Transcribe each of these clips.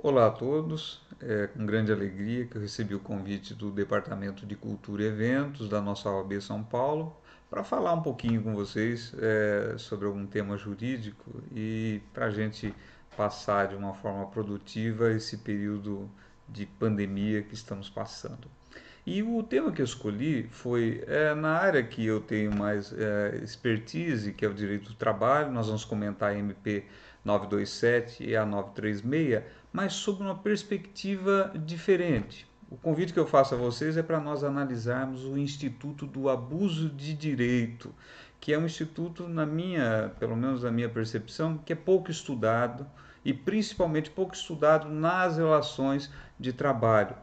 Olá a todos, é com grande alegria que eu recebi o convite do Departamento de Cultura e Eventos da nossa OAB São Paulo para falar um pouquinho com vocês é, sobre algum tema jurídico e para a gente passar de uma forma produtiva esse período de pandemia que estamos passando. E o tema que eu escolhi foi é, na área que eu tenho mais é, expertise, que é o direito do trabalho. Nós vamos comentar a MP 927 e a 936 mas sob uma perspectiva diferente. O convite que eu faço a vocês é para nós analisarmos o Instituto do Abuso de Direito, que é um instituto, na minha, pelo menos na minha percepção, que é pouco estudado e principalmente pouco estudado nas relações de trabalho.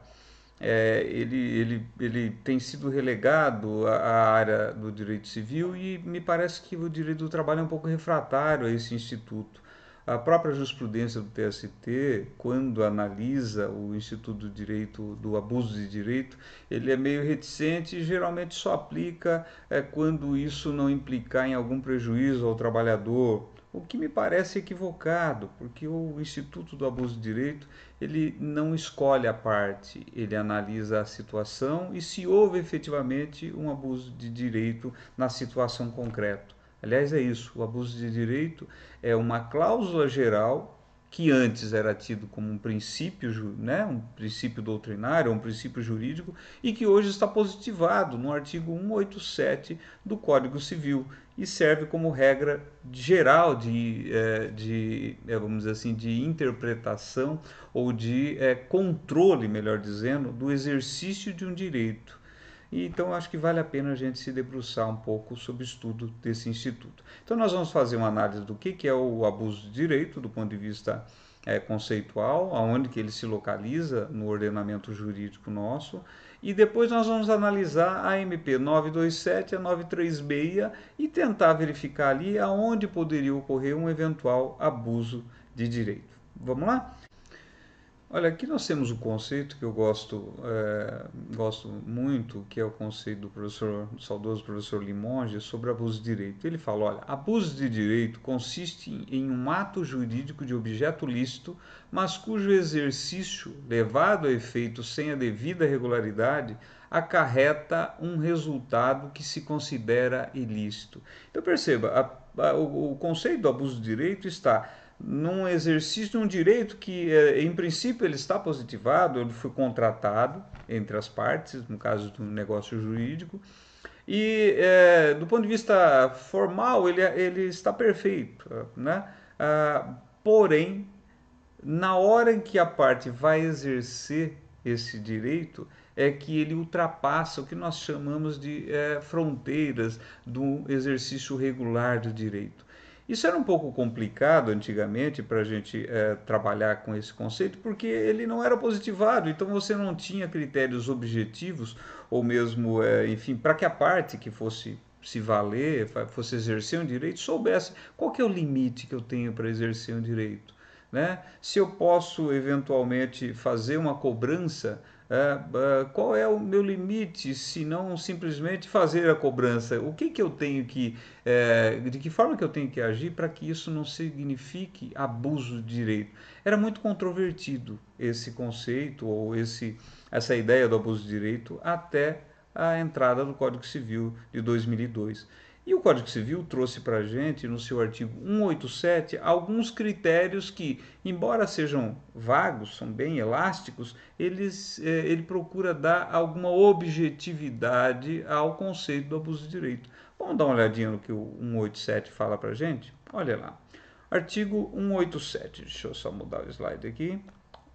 É, ele, ele, ele tem sido relegado à área do direito civil e me parece que o direito do trabalho é um pouco refratário a esse instituto. A própria jurisprudência do TST, quando analisa o Instituto do Direito do Abuso de Direito, ele é meio reticente e geralmente só aplica é, quando isso não implicar em algum prejuízo ao trabalhador, o que me parece equivocado, porque o Instituto do Abuso de Direito ele não escolhe a parte, ele analisa a situação e se houve efetivamente um abuso de direito na situação concreta. Aliás, é isso: o abuso de direito é uma cláusula geral que antes era tido como um princípio, né, um princípio doutrinário, um princípio jurídico, e que hoje está positivado no artigo 187 do Código Civil e serve como regra geral de, é, de é, vamos dizer assim, de interpretação ou de é, controle, melhor dizendo, do exercício de um direito. E, então, acho que vale a pena a gente se debruçar um pouco sobre o estudo desse instituto. Então, nós vamos fazer uma análise do que, que é o abuso de direito do ponto de vista é, conceitual, aonde que ele se localiza no ordenamento jurídico nosso, e depois nós vamos analisar a MP 927 a 936 e tentar verificar ali aonde poderia ocorrer um eventual abuso de direito. Vamos lá? Olha, aqui nós temos um conceito que eu gosto, é, gosto muito, que é o conceito do professor, do saudoso professor Limonge, sobre abuso de direito. Ele fala, olha, abuso de direito consiste em um ato jurídico de objeto lícito, mas cujo exercício, levado a efeito sem a devida regularidade, acarreta um resultado que se considera ilícito. Então perceba, a, a, o, o conceito do abuso de direito está num exercício de um direito que, eh, em princípio, ele está positivado, ele foi contratado entre as partes, no caso do negócio jurídico, e é, do ponto de vista formal ele, é, ele está perfeito, né? Ah, porém, na hora em que a parte vai exercer esse direito, é que ele ultrapassa o que nós chamamos de é, fronteiras do exercício regular do direito. Isso era um pouco complicado antigamente para a gente é, trabalhar com esse conceito, porque ele não era positivado, então você não tinha critérios objetivos, ou mesmo, é, enfim, para que a parte que fosse se valer, fosse exercer um direito, soubesse qual que é o limite que eu tenho para exercer um direito. Né? Se eu posso eventualmente fazer uma cobrança é, é, qual é o meu limite se não simplesmente fazer a cobrança? O que, que eu tenho que, é, de que forma que eu tenho que agir para que isso não signifique abuso de direito? Era muito controvertido esse conceito ou esse, essa ideia do abuso de direito até a entrada do Código Civil de 2002. E o Código Civil trouxe para a gente, no seu artigo 187, alguns critérios que, embora sejam vagos, são bem elásticos, eles, é, ele procura dar alguma objetividade ao conceito do abuso de direito. Vamos dar uma olhadinha no que o 187 fala para a gente? Olha lá. Artigo 187, deixa eu só mudar o slide aqui.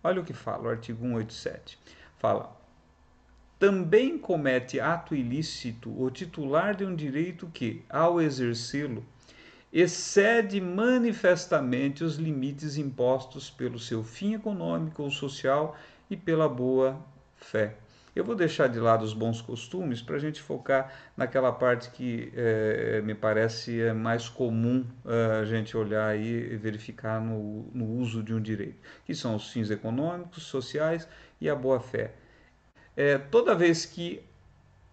Olha o que fala o artigo 187. Fala, também comete ato ilícito o titular de um direito que, ao exercê-lo, excede manifestamente os limites impostos pelo seu fim econômico ou social e pela boa fé. Eu vou deixar de lado os bons costumes para a gente focar naquela parte que é, me parece é mais comum é, a gente olhar e verificar no, no uso de um direito, que são os fins econômicos, sociais e a boa-fé é, toda vez que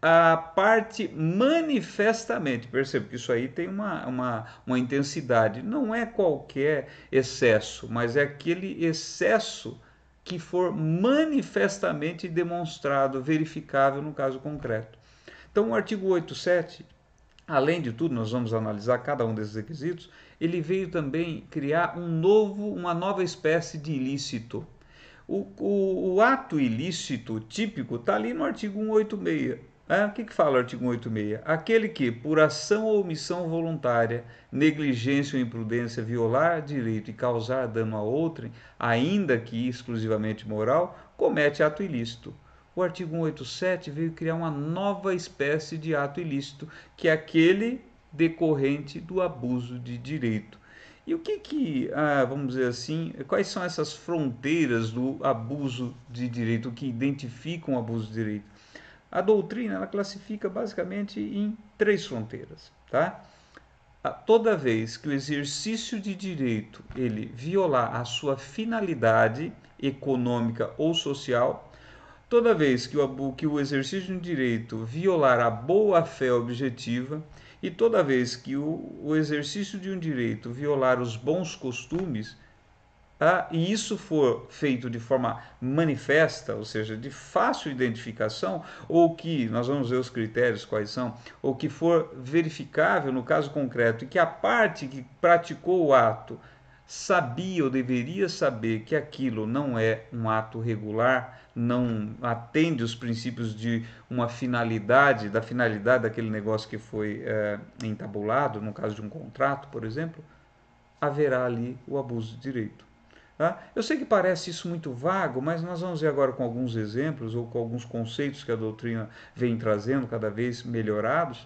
a parte manifestamente, percebo que isso aí tem uma, uma, uma intensidade, não é qualquer excesso, mas é aquele excesso que for manifestamente demonstrado, verificável no caso concreto. Então, o artigo 87, além de tudo, nós vamos analisar cada um desses requisitos, ele veio também criar um novo, uma nova espécie de ilícito o, o, o ato ilícito típico está ali no artigo 186. Né? O que, que fala o artigo 186? Aquele que, por ação ou omissão voluntária, negligência ou imprudência, violar direito e causar dano a outrem, ainda que exclusivamente moral, comete ato ilícito. O artigo 187 veio criar uma nova espécie de ato ilícito, que é aquele decorrente do abuso de direito. E o que que, ah, vamos dizer assim, quais são essas fronteiras do abuso de direito, que identificam o abuso de direito? A doutrina, ela classifica basicamente em três fronteiras, tá? Toda vez que o exercício de direito, ele violar a sua finalidade econômica ou social, toda vez que o, que o exercício de direito violar a boa-fé objetiva, e toda vez que o, o exercício de um direito violar os bons costumes, ah, e isso for feito de forma manifesta, ou seja, de fácil identificação, ou que, nós vamos ver os critérios quais são, ou que for verificável no caso concreto, e que a parte que praticou o ato sabia ou deveria saber que aquilo não é um ato regular, não atende os princípios de uma finalidade, da finalidade daquele negócio que foi é, entabulado, no caso de um contrato, por exemplo, haverá ali o abuso de direito. Tá? Eu sei que parece isso muito vago, mas nós vamos ver agora com alguns exemplos ou com alguns conceitos que a doutrina vem trazendo, cada vez melhorados,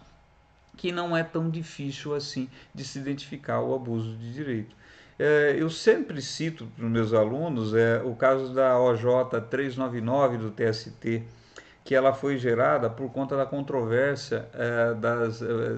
que não é tão difícil assim de se identificar o abuso de direito. É, eu sempre cito para os meus alunos é, o caso da OJ 399 do TST, que ela foi gerada por conta da controvérsia é, das. É,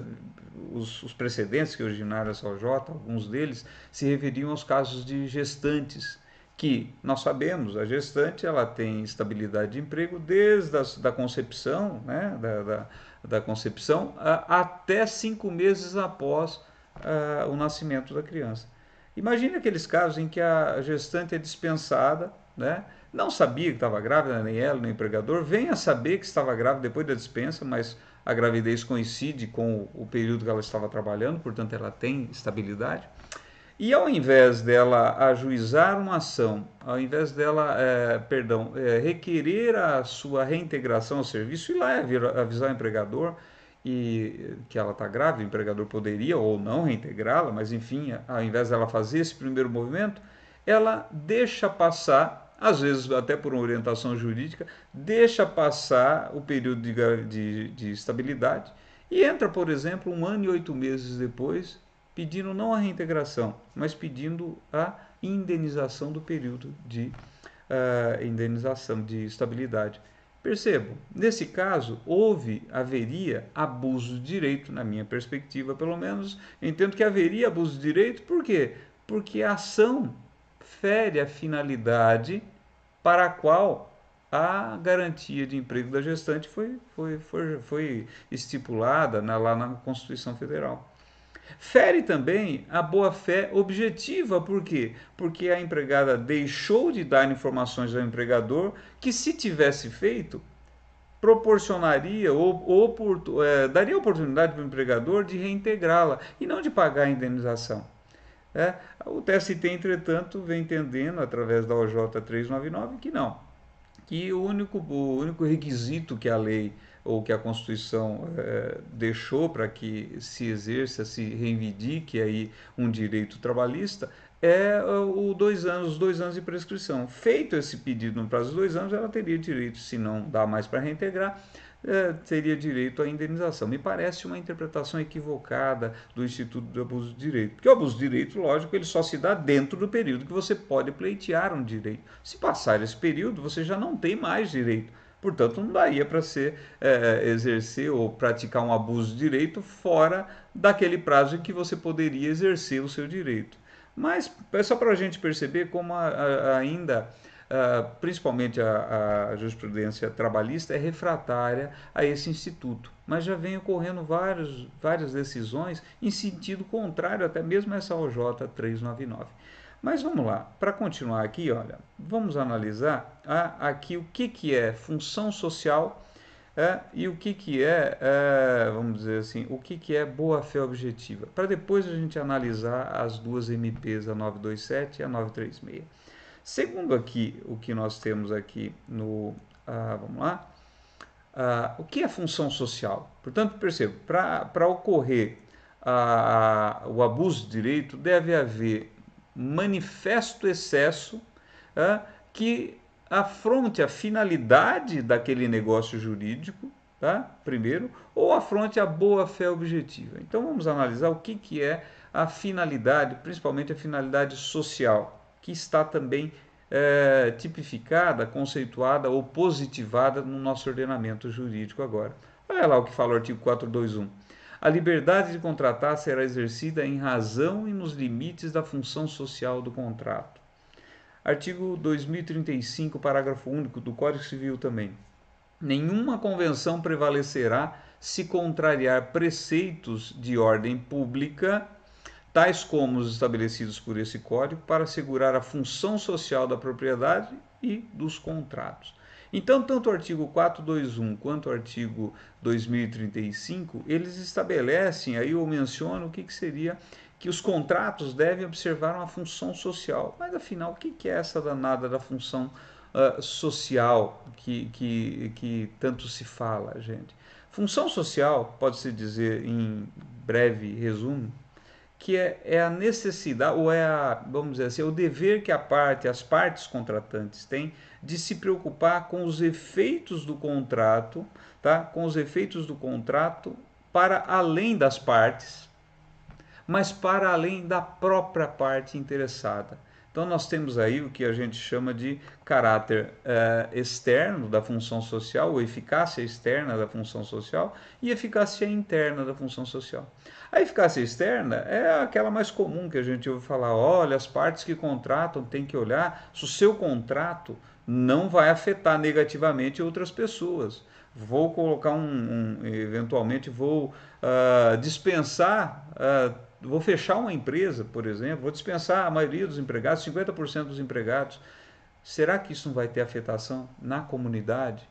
os, os, precedentes que originaram essa OJ, alguns deles, se referiam aos casos de gestantes, que nós sabemos, a gestante ela tem estabilidade de emprego desde a da concepção, né, da, da, da concepção a, até cinco meses após a, o nascimento da criança. Imagine aqueles casos em que a gestante é dispensada, né? não sabia que estava grávida, nem ela, nem o empregador, vem a saber que estava grávida depois da dispensa, mas a gravidez coincide com o período que ela estava trabalhando, portanto ela tem estabilidade. E ao invés dela ajuizar uma ação, ao invés dela, é, perdão, é, requerer a sua reintegração ao serviço, ir lá é avisar o empregador, e que ela está grave, o empregador poderia ou não reintegrá-la, mas enfim, ao invés dela fazer esse primeiro movimento, ela deixa passar, às vezes até por uma orientação jurídica, deixa passar o período de, de, de estabilidade e entra, por exemplo, um ano e oito meses depois, pedindo não a reintegração, mas pedindo a indenização do período de uh, indenização de estabilidade. Percebo, nesse caso, houve, haveria abuso de direito, na minha perspectiva, pelo menos, entendo que haveria abuso de direito, por quê? Porque a ação fere a finalidade para a qual a garantia de emprego da gestante foi, foi, foi, foi estipulada na, lá na Constituição Federal. Fere também a boa-fé objetiva, por quê? Porque a empregada deixou de dar informações ao empregador que, se tivesse feito, proporcionaria ou, ou é, daria oportunidade para o empregador de reintegrá-la e não de pagar a indenização. É, o TST, entretanto, vem entendendo, através da OJ 399, que não. Que o único, o único requisito que a lei ou que a Constituição é, deixou para que se exerça, se reivindique aí um direito trabalhista, é eh, o dois anos, os dois anos de prescrição. Feito esse pedido no prazo de dois anos, ela teria direito, se não dá mais para reintegrar, é, teria direito à indenização. Me parece uma interpretação equivocada do Instituto do Abuso de Direito. Porque o abuso de direito, lógico, ele só se dá dentro do período que você pode pleitear um direito. Se passar esse período, você já não tem mais direito Portanto, não daria para ser é, é, exercer ou praticar um abuso de direito fora daquele prazo em que você poderia exercer o seu direito. Mas é só para a gente perceber como a, a, ainda, a, principalmente a, jurisprudência trabalhista, é refratária a esse instituto. Mas já vem ocorrendo vários, várias decisões em sentido contrário, até mesmo essa OJ 399. Mas vamos lá, para continuar aqui, olha, vamos analisar ah, aqui o que, que é função social ah, e o que, que é, ah, vamos dizer assim, o que, que é boa-fé objetiva, para depois a gente analisar as duas MPs, a 927 e a 936. Segundo aqui, o que nós temos aqui no, ah, vamos lá, ah, o que é função social? Portanto, percebo, para ocorrer ah, o abuso de direito, deve haver manifesto excesso ah, que afronte a finalidade daquele negócio jurídico, tá? primeiro, ou afronte a boa-fé objetiva. Então vamos analisar o que, que é a finalidade, principalmente a finalidade social, que está também é, tipificada, conceituada ou positivada no nosso ordenamento jurídico agora. Olha lá o que fala o artigo 421. A liberdade de contratar será exercida em razão e nos limites da função social do contrato. Artigo 2035, parágrafo único do Código Civil também. Nenhuma convenção prevalecerá se contrariar preceitos de ordem pública, tais como os estabelecidos por esse código, para assegurar a função social da propriedade e dos contratos. Então, tanto o artigo 421 quanto o artigo 2035, eles estabelecem, aí eu menciono o que, que seria que os contratos devem observar uma função social. Mas afinal, o que é essa danada da função uh, social que, que, que tanto se fala, gente? Função social, pode-se dizer em breve resumo, que é, é, a necessidade, ou é, a, vamos dizer assim, é o dever que a parte, as partes contratantes têm de se preocupar com os efeitos do contrato, tá? com os efeitos do contrato para além das partes, mas para além da própria parte interessada. Então, nós temos aí o que a gente chama de caráter eh, externo da função social, ou eficácia externa da função social, e eficácia interna da função social. A eficácia externa é aquela mais comum que a gente ouve falar: olha, as partes que contratam têm que olhar se o seu contrato não vai afetar negativamente outras pessoas vou colocar um, um eventualmente vou uh, dispensar, uh, vou fechar uma empresa, por exemplo, vou dispensar a maioria dos empregados, 50% dos empregados. Será que isso não vai ter afetação na comunidade?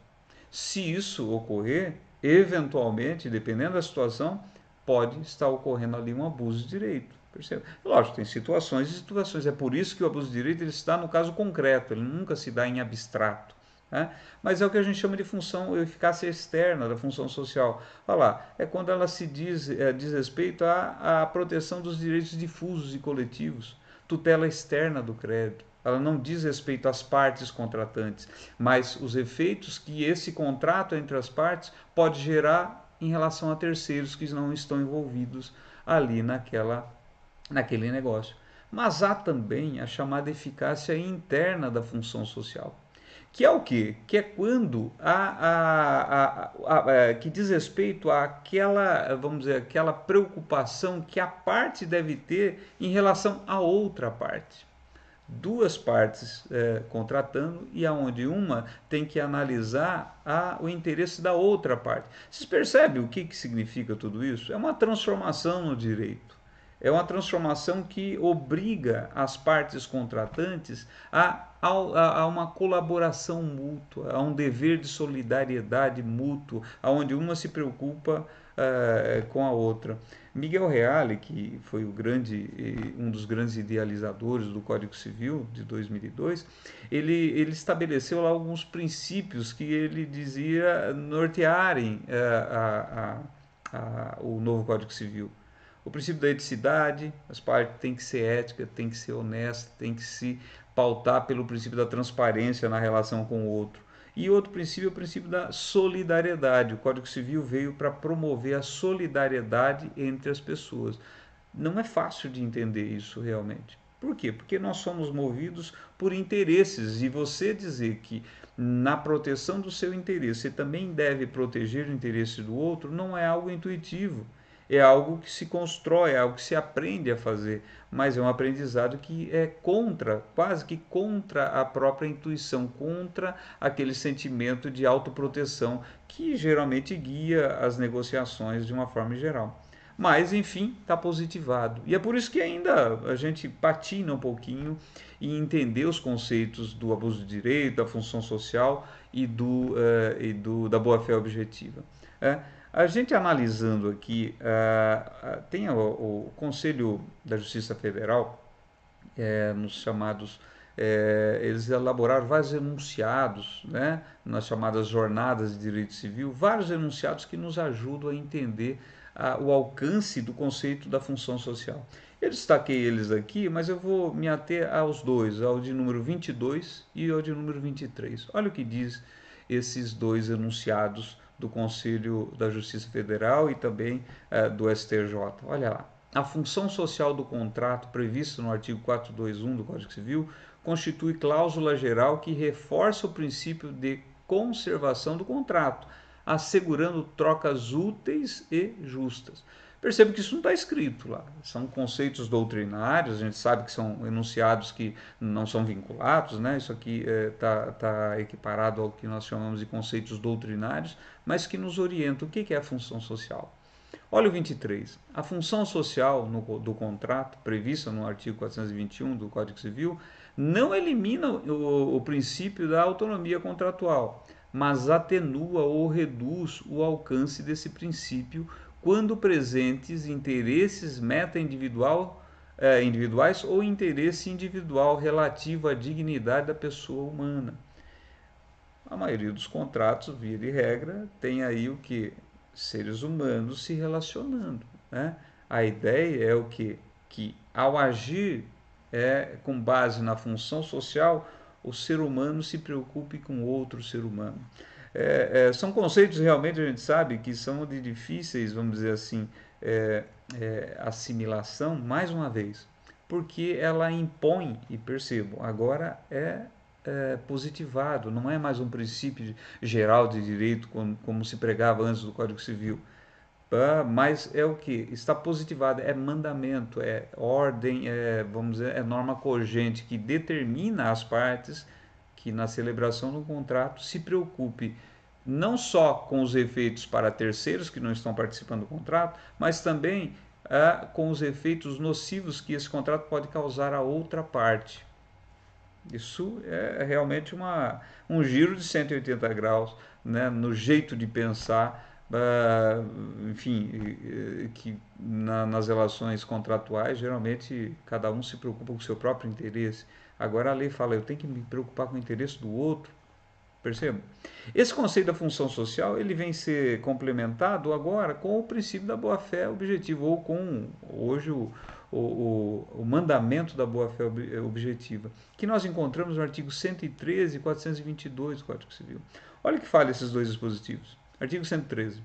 Se isso ocorrer, eventualmente, dependendo da situação, pode estar ocorrendo ali um abuso de direito. Percebe? Lógico, tem situações e situações. É por isso que o abuso de direito ele está no caso concreto, ele nunca se dá em abstrato. Né? Mas é o que a gente chama de função eficácia externa da função social. Olha lá, é quando ela se diz, é, diz respeito à, à proteção dos direitos difusos e coletivos, tutela externa do crédito. Ela não diz respeito às partes contratantes, mas os efeitos que esse contrato entre as partes pode gerar em relação a terceiros que não estão envolvidos ali naquela, naquele negócio. Mas há também a chamada eficácia interna da função social que é o que? Que é quando a, a, a, a, é, que diz respeito àquela, vamos dizer, aquela preocupação que a parte deve ter em relação à outra parte. Duas partes é, contratando e aonde uma tem que analisar o interesse da outra parte. Vocês percebem o que, que significa tudo isso? É uma transformação no direito. É uma transformação que obriga as partes contratantes a há uma colaboração mútua, há um dever de solidariedade mútua, aonde uma se preocupa uh, com a outra. Miguel Reale, que foi grande, um dos grandes idealizadores do Código Civil de 2002, ele, ele estabeleceu lá alguns princípios que ele dizia nortearem uh, a, a, o novo Código Civil. O princípio da eticidade, as partes têm que ser éticas, têm que ser honestas, têm que se pautar pelo princípio da transparência na relação com o outro. E outro princípio é o princípio da solidariedade. O Código Civil veio para promover a solidariedade entre as pessoas. Não é fácil de entender isso realmente. Por quê? Porque nós somos movidos por interesses e você dizer que na proteção do seu interesse você também deve proteger o interesse do outro não é algo intuitivo é algo que se constrói, é algo que se aprende a fazer, mas é um aprendizado que é contra, quase que contra a própria intuição, contra aquele sentimento de autoproteção que geralmente guia as negociações de uma forma geral. Mas, enfim, está positivado. E é por isso que ainda a gente patina um pouquinho em entender os conceitos do abuso de direito, da função social e, do, uh, e do da boa-fé objetiva. É? A gente analisando aqui, uh, tem o, o, Conselho da Justiça Federal, é, nos chamados é, eles elaboraram vários enunciados, né, nas chamadas jornadas de direito civil, vários enunciados que nos ajudam a entender ah, o alcance do conceito da função social. Eu destaquei eles aqui, mas eu vou me ater aos dois, ao de número 22 e ao de número 23. Olha o que diz esses dois enunciados do Conselho da Justiça Federal e também é, do STJ. Olha lá. A função social do contrato prevista no artigo 421 do Código Civil constitui cláusula geral que reforça o princípio de conservação do contrato, assegurando trocas úteis e justas perceba que isso não está escrito lá. São conceitos doutrinários, a gente sabe que são enunciados que não são vinculados, né? isso aqui está é, tá, tá equiparado ao que nós chamamos de conceitos doutrinários, mas que nos orientam. O que é a função social? Olha o 23. A função social no, do contrato, prevista no artigo 421 do Código Civil, não elimina o, o princípio da autonomia contratual, mas atenua ou reduz o alcance desse princípio quando presentes interesses meta-individual eh, individuais ou interesse individual relativo à dignidade da pessoa humana. A maioria dos contratos, via de regra, tem aí o que? Seres humanos se relacionando. Né? A ideia é o que? Que ao agir é, com base na função social, o ser humano se preocupe com outro ser humano. É, é, são conceitos realmente a gente sabe que são de difíceis, vamos dizer assim, é, é assimilação, mais uma vez, porque ela impõe, e percebo, agora é, é positivado, não é mais um princípio geral de direito como, como se pregava antes do Código Civil. Tá? Mas é o que? Está positivado, é mandamento, é ordem, é, vamos dizer, é norma cogente que determina as partes que na celebração do contrato se preocupe não só com os efeitos para terceiros que não estão participando do contrato, mas também ah, com os efeitos nocivos que esse contrato pode causar a outra parte. Isso é realmente uma, um giro de 180 graus né, no jeito de pensar, ah, enfim, eh, que na, nas relações contratuais, geralmente cada um se preocupa com o seu próprio interesse. Agora a lei fala, eu tenho que me preocupar com o interesse do outro. Percebam? Esse conceito da função social, ele vem ser complementado agora com o princípio da boa-fé objetiva, ou com, hoje, o, o, o, o, mandamento da boa-fé objetiva, que nós encontramos no artigo 113 e 422 do Código Civil. Olha que fala esses dois dispositivos. Artigo 113.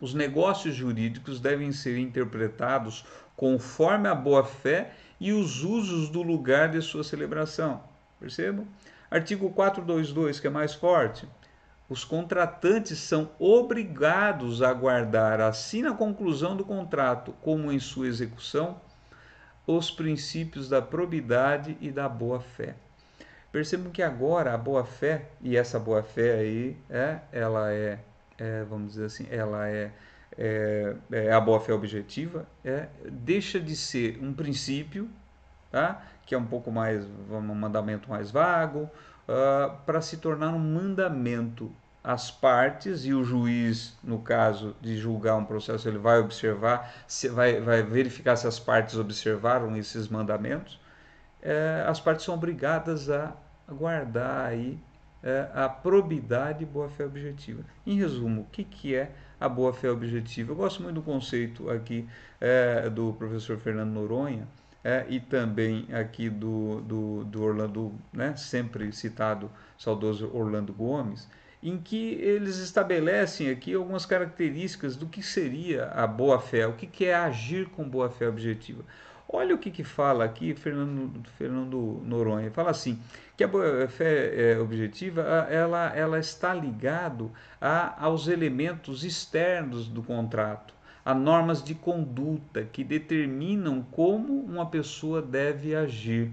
Os negócios jurídicos devem ser interpretados conforme a boa-fé e os usos do lugar de sua celebração. Percebam? Artigo 422, que é mais forte. Os contratantes são obrigados a guardar, assim na conclusão do contrato, como em sua execução, os princípios da probidade e da boa-fé. Percebam que agora a boa-fé, e essa boa-fé aí, é, ela é, é, vamos dizer assim, ela é é, é, a boa-fé objetiva, é, deixa de ser um princípio, tá? que é um pouco mais, um mandamento mais vago, uh, ah, para se tornar um mandamento. As partes e o juiz, no caso de julgar um processo, ele vai observar, se, vai, vai verificar se as partes observaram esses mandamentos. É, as partes são obrigadas a guardar aí é, a probidade e boa-fé objetiva. Em resumo, o que, que é a boa fé é objetiva. Eu gosto muito do conceito aqui é, do professor Fernando Noronha é, e também aqui do, do, do Orlando, né, sempre citado, saudoso Orlando Gomes, em que eles estabelecem aqui algumas características do que seria a boa fé, o que, que é agir com boa fé objetiva. Olha o que, que fala aqui Fernando, Fernando Noronha. Fala assim, que a fé é, objetiva ela, ela está ligada aos elementos externos do contrato, a normas de conduta que determinam como uma pessoa deve agir.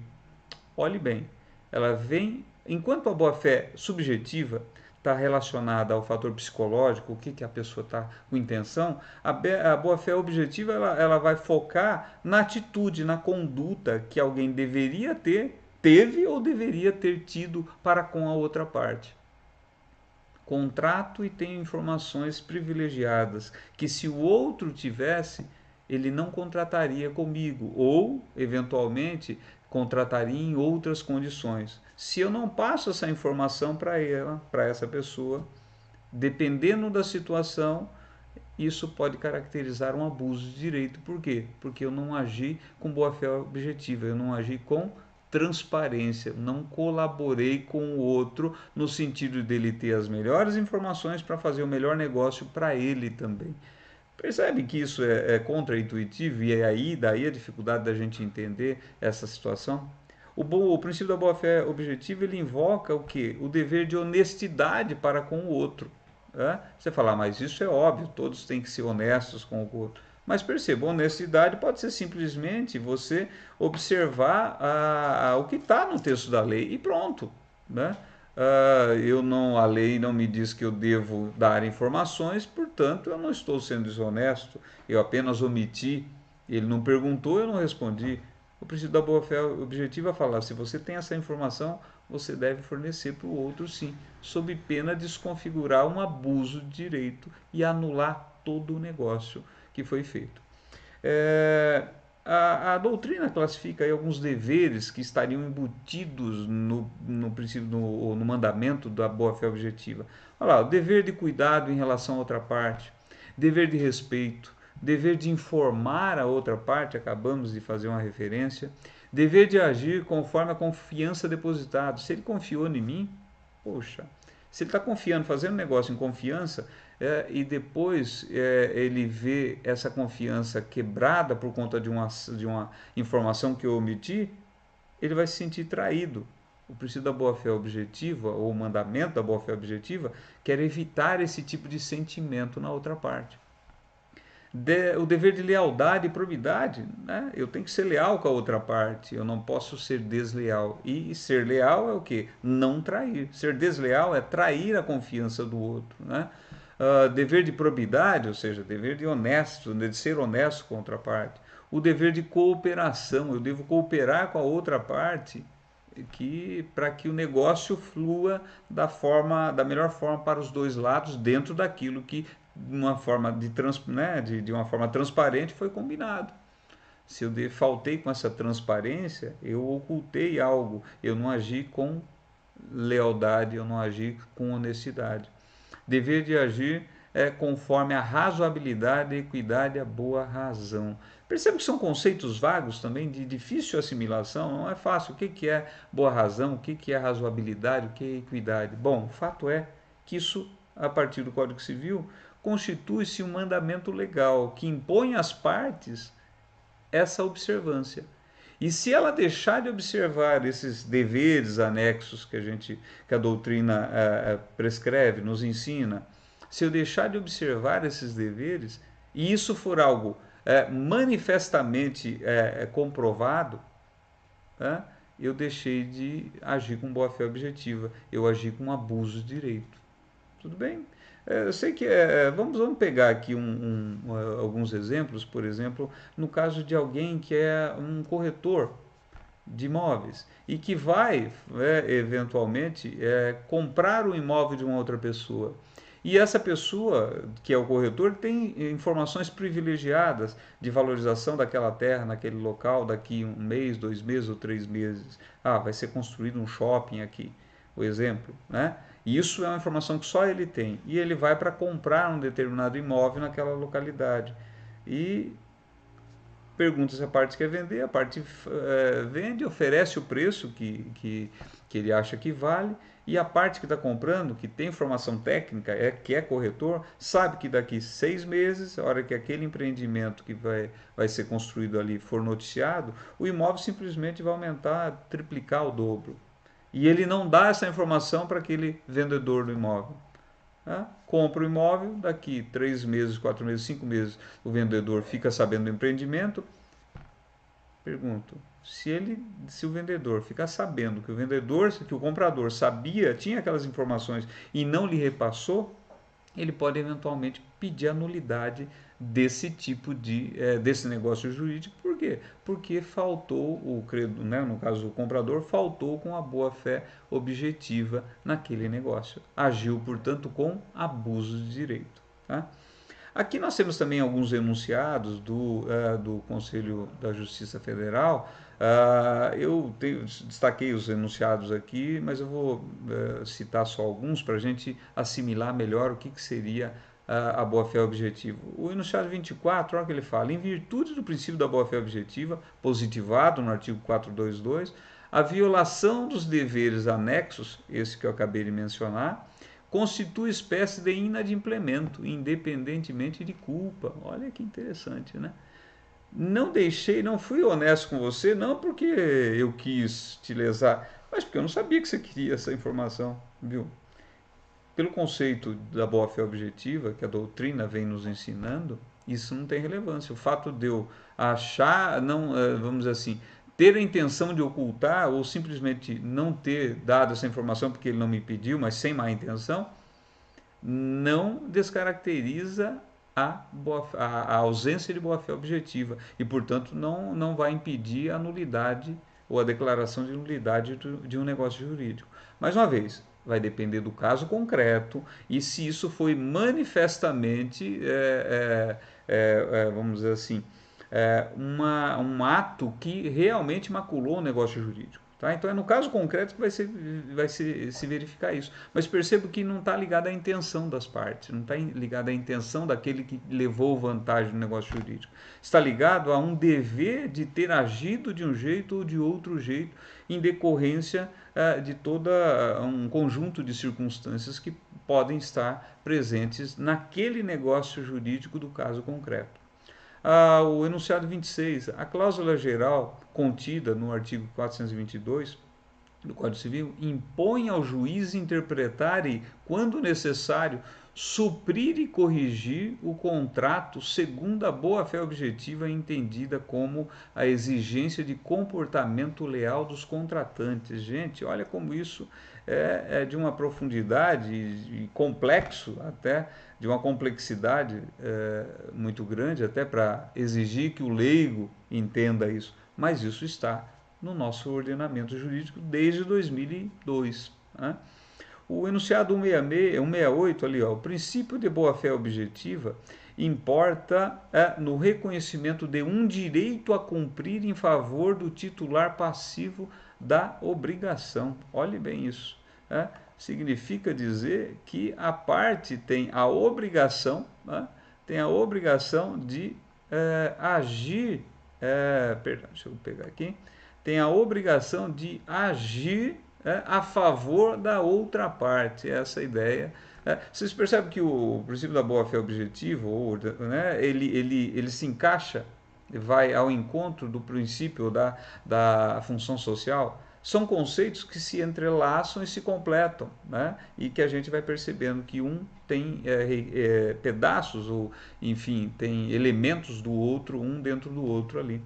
Olhe bem, ela vem, enquanto a boa-fé subjetiva está relacionada ao fator psicológico, o que, que a pessoa está com intenção, a, be, a boa-fé objetiva ela, ela vai focar na atitude, na conduta que alguém deveria ter, teve ou deveria ter tido para com a outra parte. Contrato e tenho informações privilegiadas que, se o outro tivesse, ele não contrataria comigo, ou, eventualmente, contrataria em outras condições. Se eu não passo essa informação para ela, para essa pessoa, dependendo da situação, isso pode caracterizar um abuso de direito. Por quê? Porque eu não agi com boa-fé objetiva, eu não agi com transparência, não colaborei com o outro no sentido dele ter as melhores informações para fazer o melhor negócio para ele também. Percebe que isso é, é contraintuitivo e é aí daí a dificuldade da gente entender essa situação? O, bom, o princípio da boa-fé objetiva ele invoca o que? O dever de honestidade para com o outro. Né? Você falar, ah, mas isso é óbvio, todos têm que ser honestos com o outro. Mas perceba, honestidade pode ser simplesmente você observar a, a, o que está no texto da lei e pronto. Né? Uh, eu não, a lei não me diz que eu devo dar informações, portanto, eu não estou sendo desonesto, eu apenas omiti. Ele não perguntou, eu não respondi. O princípio da boa-fé objetivo é falar: se você tem essa informação, você deve fornecer para o outro sim, sob pena de desconfigurar um abuso de direito e anular todo o negócio que foi feito. É, a, a, doutrina classifica alguns deveres que estariam embutidos no, no princípio no, no mandamento da boa-fé objetiva. Olha lá, o dever de cuidado em relação à outra parte, dever de respeito, dever de informar a outra parte, acabamos de fazer uma referência, dever de agir conforme a confiança depositada. Se ele confiou em mim, poxa, se ele está confiando, fazendo negócio em confiança, é, e depois é, ele vê essa confiança quebrada por conta de uma, de uma informação que eu omiti, ele vai se sentir traído. O princípio da boa-fé objetiva, ou o mandamento da boa-fé objetiva, quer evitar esse tipo de sentimento na outra parte. De, o dever de lealdade e probidade, né? eu tenho que ser leal com a outra parte, eu não posso ser desleal. E ser leal é o que? Não trair. Ser desleal é trair a confiança do outro. Né? Ah, dever de probidade, ou seja, dever de honesto, de ser honesto com a outra parte, o dever de cooperação, eu devo cooperar com a outra parte que para que o negócio flua da forma da melhor forma para os dois lados dentro daquilo que uma forma de, trans, né, de, de uma forma transparente foi combinado se eu de, faltei com essa transparência eu ocultei algo eu não agi com lealdade eu não agi com honestidade dever de agir é conforme a razoabilidade, a equidade, a boa razão. Percebo que são conceitos vagos também, de difícil assimilação, não é fácil. O que, que é boa razão, o que, que é razoabilidade, o que é equidade? Bom, o fato é que isso, a partir do Código Civil, constitui-se um mandamento legal que impõe às partes essa observância. E se ela deixar de observar esses deveres anexos que a gente, que a doutrina eh, eh, prescreve, nos ensina, se eu deixar de observar esses deveres, e isso for algo eh, manifestamente comprovado, eu deixei de agir com boa fé objetiva, eu agi com abuso de direito. Tudo bem? É, eu sei que é. Vamos, vamos pegar aqui um, um, alguns exemplos, por exemplo, no caso de alguém que é um corretor de imóveis e que vai é, eventualmente é, comprar o imóvel de uma outra pessoa. E essa pessoa, que é o corretor, tem informações privilegiadas de valorização daquela terra, naquele local, daqui um mês, dois meses ou três meses. Ah, vai ser construído um shopping aqui, o exemplo, né? Isso é uma informação que só ele tem. E ele vai para comprar um determinado imóvel naquela localidade. E pergunta se a parte quer vender, a parte é, vende, oferece o preço que, que, que ele acha que vale, e a parte que está comprando, que tem informação técnica, é que é corretor, sabe que daqui seis meses, a hora que aquele empreendimento que vai, vai ser construído ali for noticiado, o imóvel simplesmente vai aumentar, triplicar o dobro. E ele não dá essa informação para aquele vendedor do imóvel. Né? Compra o imóvel, daqui três meses, quatro meses, cinco meses, o vendedor fica sabendo do empreendimento. Pergunto, se ele, se o vendedor ficar sabendo que o vendedor, que o comprador sabia, tinha aquelas informações e não lhe repassou, ele pode eventualmente pedir a nulidade desse tipo de é, desse negócio jurídico. Por quê? Porque faltou o credo, né, no caso o comprador, faltou com a boa fé objetiva naquele negócio. Agiu, portanto, com abuso de direito. Tá? Aqui nós temos também alguns enunciados do, uh, do Conselho da Justiça Federal. Uh, eu tenho, destaquei os enunciados aqui, mas eu vou uh, citar só alguns para a gente assimilar melhor o que, que seria ah, a boa-fé objetiva. O enunciado 24, olha o que ele fala: em virtude do princípio da boa-fé objetiva, positivado no artigo 422, a violação dos deveres anexos, esse que eu acabei de mencionar, constitui espécie de inadimplemento, independentemente de culpa. Olha que interessante, né? Não deixei, não fui honesto com você, não porque eu quis te lesar, mas porque eu não sabia que você queria essa informação, viu? Pelo conceito da boa fé objetiva que a doutrina vem nos ensinando, isso não tem relevância. O fato de eu achar, não, eh, vamos dizer assim, ter a intenção de ocultar ou simplesmente não ter dado essa informação porque ele não me pediu, mas sem má intenção, não descaracteriza a, boa, a, a ausência de boa-fé objetiva e, portanto, não, não vai impedir a nulidade ou a declaração de nulidade de um negócio jurídico. Mais uma vez, vai depender do caso concreto e se isso foi manifestamente, é, é, é, vamos dizer assim, é, uma, um ato que realmente maculou o negócio jurídico. Tá? Então é no caso concreto que vai, ser, vai se, se verificar isso. Mas percebo que não está ligado à intenção das partes, não está ligado à intenção daquele que levou vantagem no negócio jurídico. Está ligado a um dever de ter agido de um jeito ou de outro jeito em decorrência é, de todo é, um conjunto de circunstâncias que podem estar presentes naquele negócio jurídico do caso concreto o enunciado 26. A cláusula geral contida no artigo 422 do Código Civil impõe ao juiz interpretar e, quando necessário, suprir e corrigir o contrato segundo a boa-fé objetiva entendida como a exigência de comportamento leal dos contratantes. Gente, olha como isso é, é de uma profundidade e complexo até de uma complexidade é, muito grande, até para exigir que o leigo entenda isso. Mas isso está no nosso ordenamento jurídico desde 2002. Né? O enunciado 166, 168, ali, ó, o princípio de boa-fé objetiva importa é, no reconhecimento de um direito a cumprir em favor do titular passivo da obrigação. Olhe bem isso. É? significa dizer que a parte tem a obrigação, né? tem a obrigação de é, agir, é, perdão, deixa eu pegar aqui, tem a obrigação de agir é, a favor da outra parte, essa é ideia. Né. vocês percebem que o, o princípio da boa-fé é objetivo, ou, né, ele, ele, ele se encaixa, vai ao encontro do princípio da, da função social, são conceitos que se entrelaçam e se completam, né? e que a gente vai percebendo que um tem é, é, pedaços, ou enfim, tem elementos do outro, um dentro do outro ali.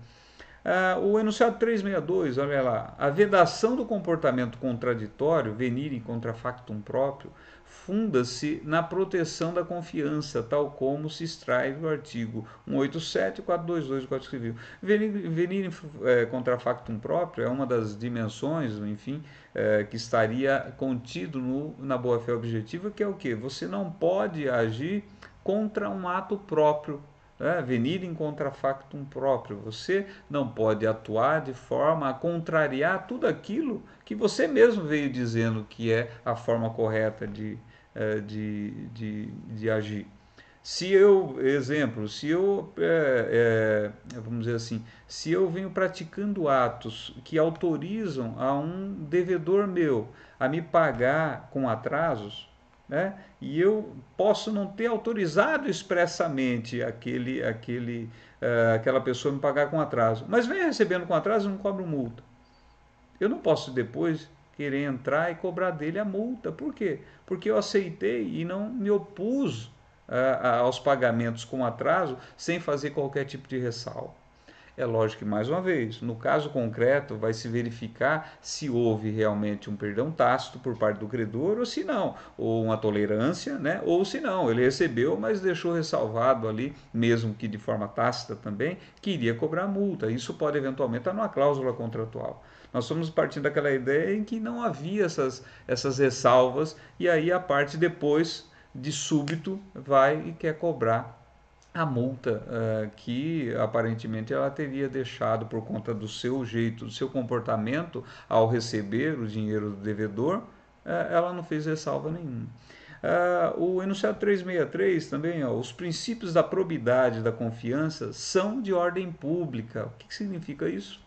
Ah, o enunciado 362, olha lá, a vedação do comportamento contraditório, venir contra contrafactum próprio, funda-se na proteção da confiança, tal como se extrai do artigo 187 e 422 do Código Civil. Venir, venir é, contra factum próprio é uma das dimensões, enfim, é, que estaria contido no, na boa-fé objetiva, que é o que? Você não pode agir contra um ato próprio né? venir em contrafactum próprio. Você não pode atuar de forma a contrariar tudo aquilo que você mesmo veio dizendo que é a forma correta de, é, de, de, de agir. Se eu, exemplo, se eu, é, é, vamos dizer assim, se eu venho praticando atos que autorizam a um devedor meu a me pagar com atrasos, né? e eu posso não ter autorizado expressamente aquele, aquele, uh, aquela pessoa me pagar com atraso, mas vem recebendo com atraso e não cobro multa. Eu não posso depois querer entrar e cobrar dele a multa. Por quê? Porque eu aceitei e não me opus uh, aos pagamentos com atraso sem fazer qualquer tipo de ressalva. É lógico que, mais uma vez, no caso concreto, vai se verificar se houve realmente um perdão tácito por parte do credor ou se não, ou uma tolerância, né? ou se não, ele recebeu, mas deixou ressalvado ali, mesmo que de forma tácita também, que iria cobrar multa. Isso pode eventualmente estar numa cláusula contratual. Nós somos partindo daquela ideia em que não havia essas, essas ressalvas, e aí a parte depois, de súbito, vai e quer cobrar a multa uh, que aparentemente ela teria deixado por conta do seu jeito, do seu comportamento ao receber o dinheiro do devedor, uh, ela não fez ressalva nenhuma. Uh, o enunciado 363 também, ó, os princípios da probidade da confiança são de ordem pública. O que, que significa isso?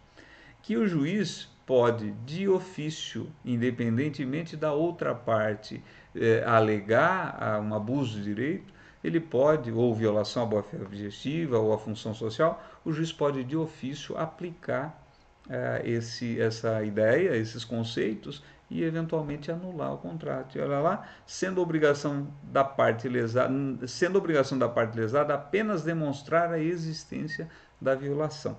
Que o juiz pode, de ofício, independentemente da outra parte, eh, alegar ah, um abuso de direito, ele pode, ou violação à boa-fé objetiva, ou à função social, o juiz pode, de ofício, aplicar eh, esse, essa ideia, esses conceitos, e eventualmente anular o contrato. E olha lá, sendo obrigação da parte lesada, sendo obrigação da parte lesada apenas demonstrar a existência da violação.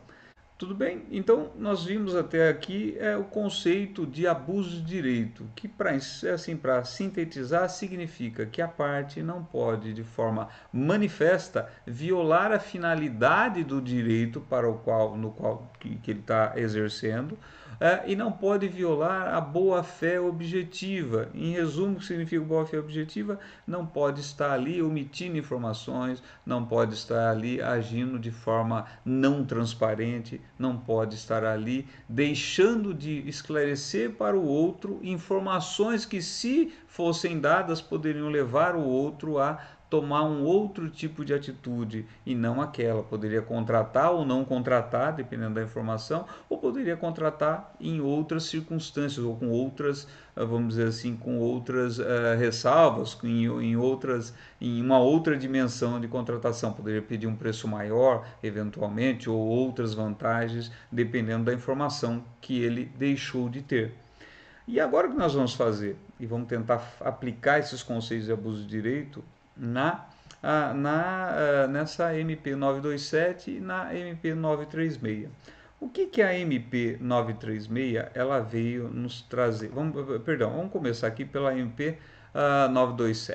Tudo bem? Então, nós vimos até aqui é, o conceito de abuso de direito, que para é assim, sintetizar significa que a parte não pode, de forma manifesta, violar a finalidade do direito para o qual, no qual que, que ele está exercendo, é, e não pode violar a boa-fé objetiva. Em resumo, o que significa boa-fé objetiva? Não pode estar ali omitindo informações, não pode estar ali agindo de forma não transparente, não pode estar ali deixando de esclarecer para o outro informações que, se fossem dadas, poderiam levar o outro a tomar um outro tipo de atitude e não aquela. Poderia contratar ou não contratar, dependendo da informação, ou poderia contratar em outras circunstâncias ou com outras, ah, vamos dizer assim, com outras uh, ressalvas, em, em outras, em uma outra dimensão de contratação. Poderia pedir um preço maior, eventualmente, ou outras vantagens, dependendo da informação que ele deixou de ter. E agora o que nós vamos fazer? E vamos tentar aplicar esses conceitos de abuso de direito na, na, nessa MP927 e na MP936. O que, que a MP936 ela veio nos trazer? Vamos, perdão, vamos começar aqui pela MP927.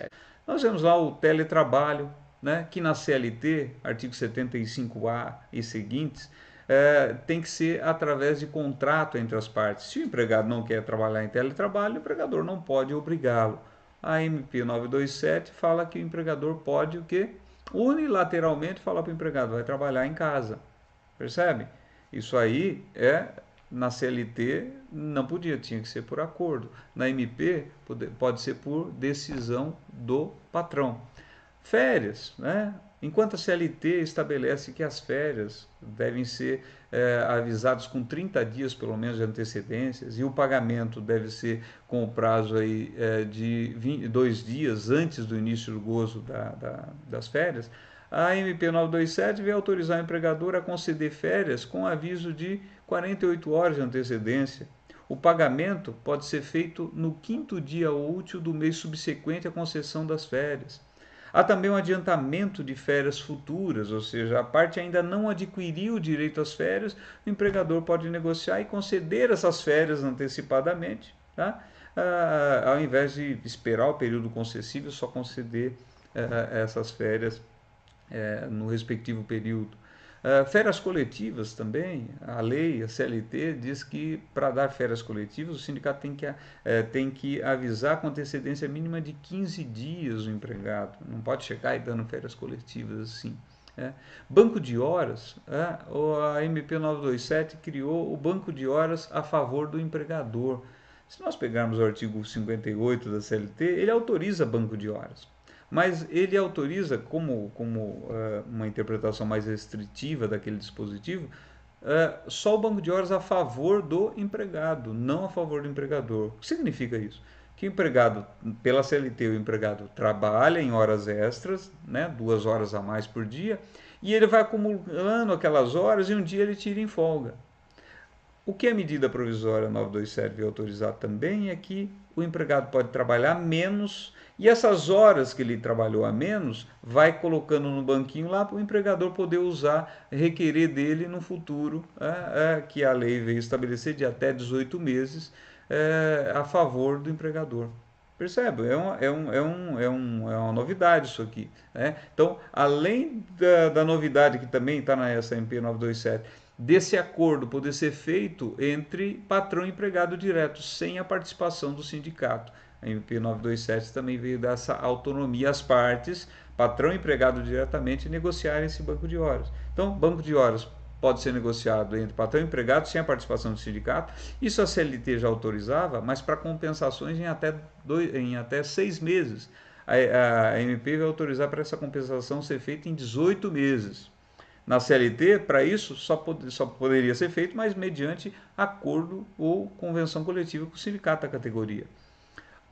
Ah, Nós temos lá o teletrabalho, né, que na CLT, artigo 75A e seguintes, é, tem que ser através de contrato entre as partes. Se o empregado não quer trabalhar em teletrabalho, o empregador não pode obrigá-lo a MP 927 fala que o empregador pode o quê? Unilateralmente falar para o empregado, vai trabalhar em casa. Percebe? Isso aí é na CLT não podia, tinha que ser por acordo. Na MP pode, pode ser por decisão do patrão. Férias, né? Enquanto a CLT estabelece que as férias devem ser é, avisadas com 30 dias pelo menos de antecedências e o pagamento deve ser com o prazo aí, é, de 20, dois dias antes do início do gozo da, da, das férias, a MP927 vem autorizar o empregador a conceder férias com aviso de 48 horas de antecedência. O pagamento pode ser feito no quinto dia útil do mês subsequente à concessão das férias. Há também um adiantamento de férias futuras, ou seja, a parte ainda não adquiriu o direito às férias, o empregador pode negociar e conceder essas férias antecipadamente, tá? ah, ao invés de esperar o período concessível, só conceder ah, essas férias eh, no respectivo período. Ah, férias coletivas também, a lei, a CLT, diz que para dar férias coletivas o sindicato tem que, eh, tem que avisar com antecedência mínima de 15 dias o empregado. Não pode chegar e dando férias coletivas assim. É. Banco de horas, é, a MP 927 criou o banco de horas a favor do empregador. Se nós pegarmos o artigo 58 da CLT, ele autoriza banco de horas mas ele autoriza, como, como ah, uma interpretação mais restritiva daquele dispositivo, ah, só o banco de horas a favor do empregado, não a favor do empregador. O que significa isso? Que o empregado, pela CLT, o empregado trabalha em horas extras, né, duas horas a mais por dia, e ele vai acumulando aquelas horas e um dia ele tira em folga. O que a é medida provisória 927 veio autorizar também é que o empregado pode trabalhar menos e essas horas que ele trabalhou a menos vai colocando no banquinho lá para o empregador poder usar, requerer dele no futuro, é, é, que a lei veio estabelecer de até 18 meses é, a favor do empregador. Percebe? É, uma, é, um, é, um, é, um, é uma novidade isso aqui. Né? Então, além da, da novidade que também está na SMP 927 desse acordo poder ser feito entre patrão e empregado direto, sem a participação do sindicato. A MP 927 também veio dar essa autonomia às partes, patrão e empregado diretamente, negociar esse banco de horas. Então, banco de horas pode ser negociado entre patrão e empregado sem a participação do sindicato. Isso a CLT já autorizava, mas para compensações em até, dois, em até seis meses. A, a, a MP vai autorizar para essa compensação ser feita em 18 meses na CLT, para isso só, só poderia ser feito, mas mediante acordo ou convenção coletiva com o sindicato da categoria.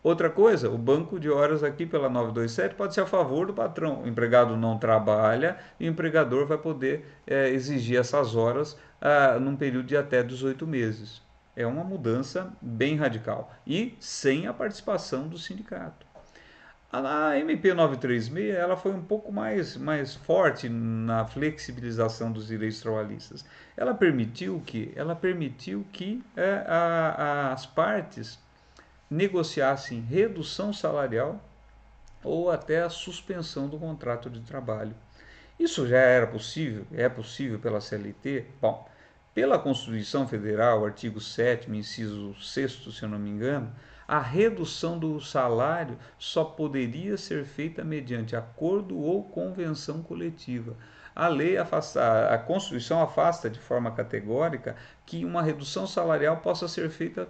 Outra coisa, o banco de horas aqui pela 927 pode ser a favor do patrão. O empregado não trabalha e o empregador vai poder é, exigir essas horas ah, num período de até 18 meses. É uma mudança bem radical e sem a participação do sindicato. A MP936 ela foi um pouco mais, mais forte na flexibilização dos direitos trabalhistas. Ela permitiu que, ela permitiu que é, a, a, as partes negociassem redução salarial ou até a suspensão do contrato de trabalho. Isso já era possível? É possível pela CLT? Bom, pela Constituição Federal, artigo 7, inciso 6, se eu não me engano, a redução do salário só poderia ser feita mediante acordo ou convenção coletiva. A lei afasta, a Constituição afasta de forma categórica que uma redução salarial possa ser feita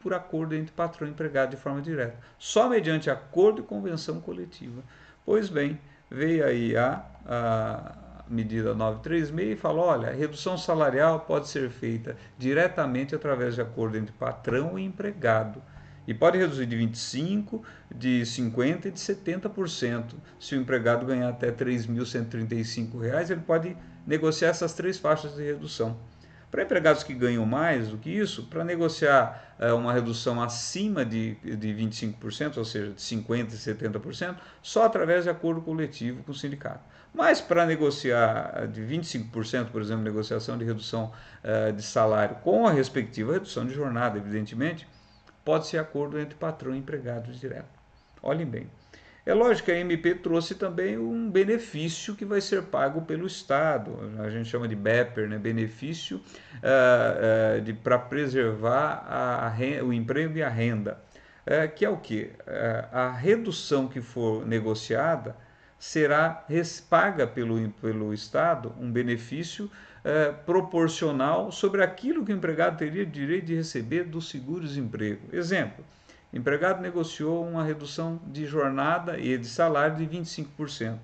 por acordo entre patrão e empregado de forma direta, só mediante acordo e convenção coletiva. Pois bem, veio aí a, a medida 936 e falou: olha, redução salarial pode ser feita diretamente através de acordo entre patrão e empregado e pode reduzir de 25%, de 50% e de 70%. Se o empregado ganhar até R$ 3.135, ele pode negociar essas três faixas de redução. Para empregados que ganham mais do que isso, para negociar é, uma redução acima de, de 25%, ou seja, de 50% e 70%, só através de acordo coletivo com o sindicato. Mas para negociar eh, de 25%, por exemplo, negociação de redução é, de salário com a respectiva redução de jornada, evidentemente, pode ser acordo entre patrão e empregado direto. Olhem bem. É lógico que a MP trouxe também um benefício que vai ser pago pelo Estado, a gente chama de BEPER, né? benefício uh, uh, para preservar a, a o emprego e a renda, uh, que é o que? É, a redução que for negociada será paga pelo, pelo Estado um benefício é, proporcional sobre aquilo que o empregado teria direito de receber do seguro-desemprego. Exemplo, o empregado negociou uma redução de jornada e de salário de 25%.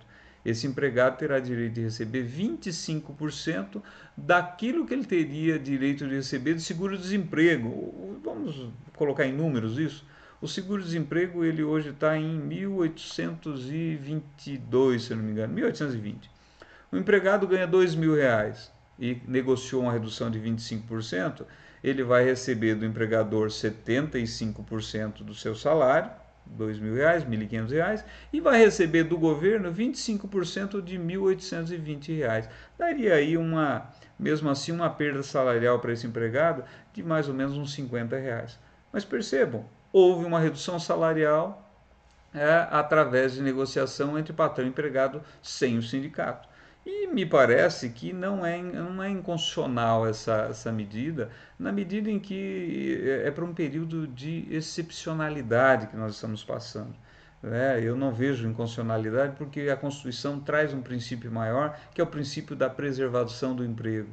Esse empregado terá direito de receber 25% daquilo que ele teria direito de receber do seguro-desemprego. Vamos colocar em números isso? O seguro-desemprego ele hoje está em 1.822, se não me engano, 1.820. O empregado ganha R$ reais e negociou uma redução de 25%, ele vai receber do empregador 75% do seu salário, R$ 2.000, R$ 1.500, e vai receber do governo 25% de R$ 1.820. Daria aí uma, mesmo assim, uma perda salarial para esse empregado de mais ou menos uns R$ 50. Reais. Mas percebam, houve uma redução salarial é, através de negociação entre patrão e empregado sem o sindicato. E me parece que não é, não é inconstitucional essa, essa medida, na medida em que é, é para um período de excepcionalidade que nós estamos passando. É, eu não vejo inconstitucionalidade porque a Constituição traz um princípio maior, que é o princípio da preservação do emprego.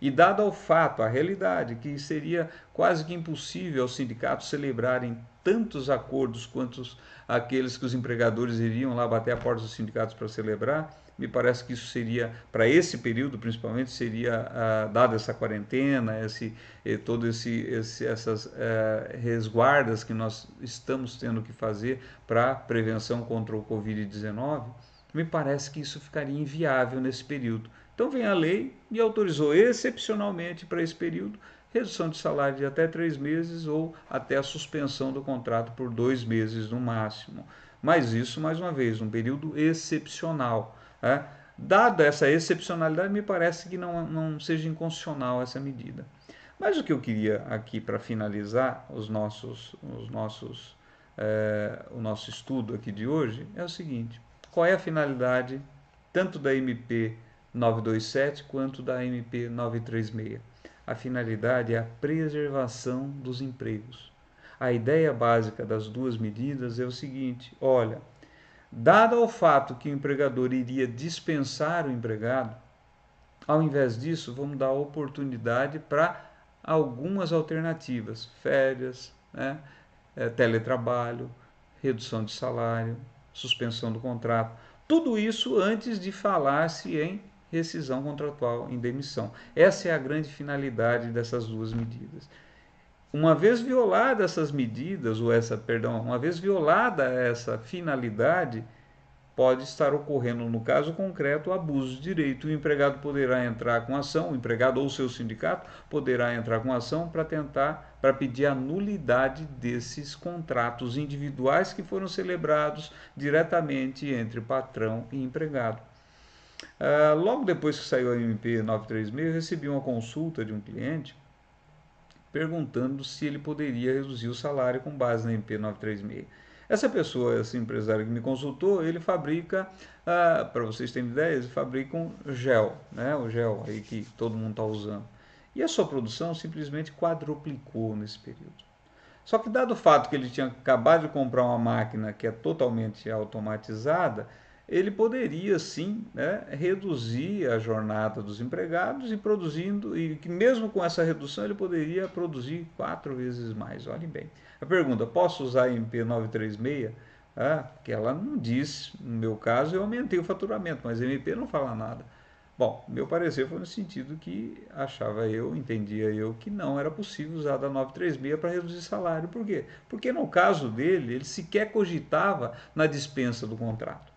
E dado ao fato, a realidade, que seria quase que impossível aos sindicatos celebrarem tantos acordos quantos aqueles que os empregadores iriam lá bater a porta dos sindicatos para celebrar, me parece que isso seria, para esse período principalmente, seria ah, dada essa quarentena, esse, eh, todo esse, esse essas eh, resguardas que nós estamos tendo que fazer para prevenção contra o Covid-19, me parece que isso ficaria inviável nesse período. Então vem a lei e autorizou excepcionalmente para esse período redução de salário de até três meses ou até a suspensão do contrato por dois meses no máximo. Mas isso, mais uma vez, um período excepcional. É? Dada essa excepcionalidade, me parece que não, não seja inconstitucional essa medida. Mas o que eu queria aqui para finalizar os nossos, os nossos, é, o nosso estudo aqui de hoje é o seguinte: qual é a finalidade tanto da MP 927 quanto da MP 936? A finalidade é a preservação dos empregos. A ideia básica das duas medidas é o seguinte: olha, Dado ao fato que o empregador iria dispensar o empregado, ao invés disso, vamos dar oportunidade para algumas alternativas: férias, né? é, teletrabalho, redução de salário, suspensão do contrato. Tudo isso antes de falar-se em rescisão contratual, em demissão. Essa é a grande finalidade dessas duas medidas. Uma vez violada essas medidas ou essa, perdão, uma vez violada essa finalidade, pode estar ocorrendo no caso concreto abuso de direito. O empregado poderá entrar com ação, o empregado ou seu sindicato poderá entrar com ação para tentar para pedir a nulidade desses contratos individuais que foram celebrados diretamente entre patrão e empregado. Uh, logo depois que saiu a MP 936, recebi uma consulta de um cliente perguntando se ele poderia reduzir o salário com base na MP936. Essa pessoa, esse empresário que me consultou, ele fabrica, ah, para vocês terem ideia, fabrica um gel, né? o gel aí que todo mundo está usando. E a sua produção simplesmente quadruplicou nesse período. Só que, dado o fato que ele tinha acabado de comprar uma máquina que é totalmente automatizada, ele poderia sim né, reduzir a jornada dos empregados e produzindo, e que mesmo com essa redução ele poderia produzir quatro vezes mais. Olhem bem. A pergunta: posso usar a MP936? Ah, que ela não diz, no meu caso eu aumentei o faturamento, mas a MP não fala nada. Bom, meu parecer foi no sentido que achava eu, entendia eu, que não era possível usar da 936 para reduzir salário. Por quê? Porque no caso dele, ele sequer cogitava na dispensa do contrato.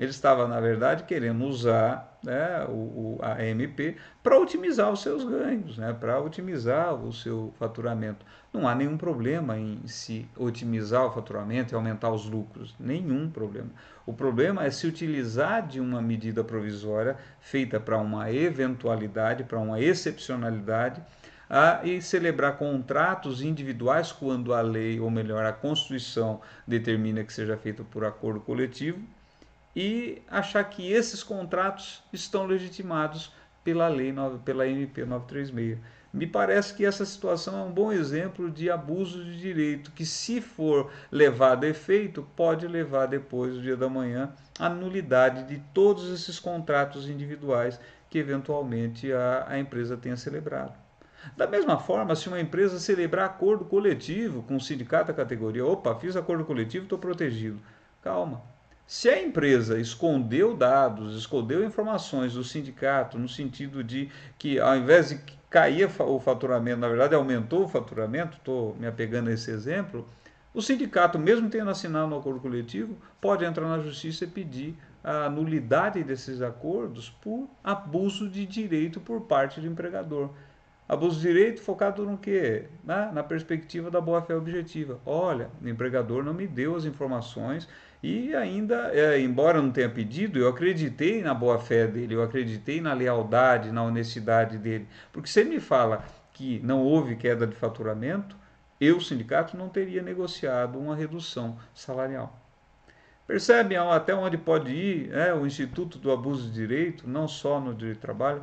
Ele estava, na verdade, querendo usar né, o, a MP para otimizar os seus ganhos, né, para otimizar o seu faturamento. Não há nenhum problema em se otimizar o faturamento e aumentar os lucros, nenhum problema. O problema é se utilizar de uma medida provisória feita para uma eventualidade, para uma excepcionalidade, a, e celebrar contratos individuais quando a lei, ou melhor, a Constituição, determina que seja feito por acordo coletivo e achar que esses contratos estão legitimados pela lei, pela MP 936. Me parece que essa situação é um bom exemplo de abuso de direito, que, se for levado a efeito, pode levar depois, no dia da manhã, à nulidade de todos esses contratos individuais que eventualmente a, a empresa tenha celebrado. Da mesma forma, se uma empresa celebrar acordo coletivo com o sindicato da categoria, opa, fiz acordo coletivo, estou protegido. Calma, se a empresa escondeu dados, escondeu informações do sindicato, no sentido de que ao invés de cair o faturamento, na verdade aumentou o faturamento, estou me apegando a esse exemplo, o sindicato, mesmo tendo assinado um acordo coletivo, pode entrar na justiça e pedir a nulidade desses acordos por abuso de direito por parte do empregador. Abuso de direito focado no quê? Na, na perspectiva da boa-fé objetiva. Olha, o empregador não me deu as informações e ainda, é, embora não tenha pedido, eu acreditei na boa-fé dele, eu acreditei na lealdade, na honestidade dele. Porque se ele me fala que não houve queda de faturamento, eu, sindicato, não teria negociado uma redução salarial. Percebem até onde pode ir né, o Instituto do Abuso de Direito, não só no direito do trabalho,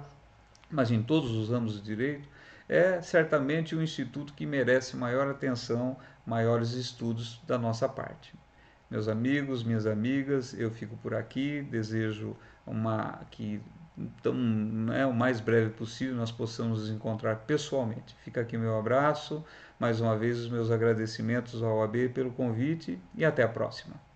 mas em todos os ramos do direito? é certamente o um instituto que merece maior atenção, maiores estudos da nossa parte. Meus amigos, minhas amigas, eu fico por aqui, desejo uma que tão, né, o mais breve possível nós possamos nos encontrar pessoalmente. Fica aqui meu abraço, mais uma vez os meus agradecimentos ao AB pelo convite e até a próxima.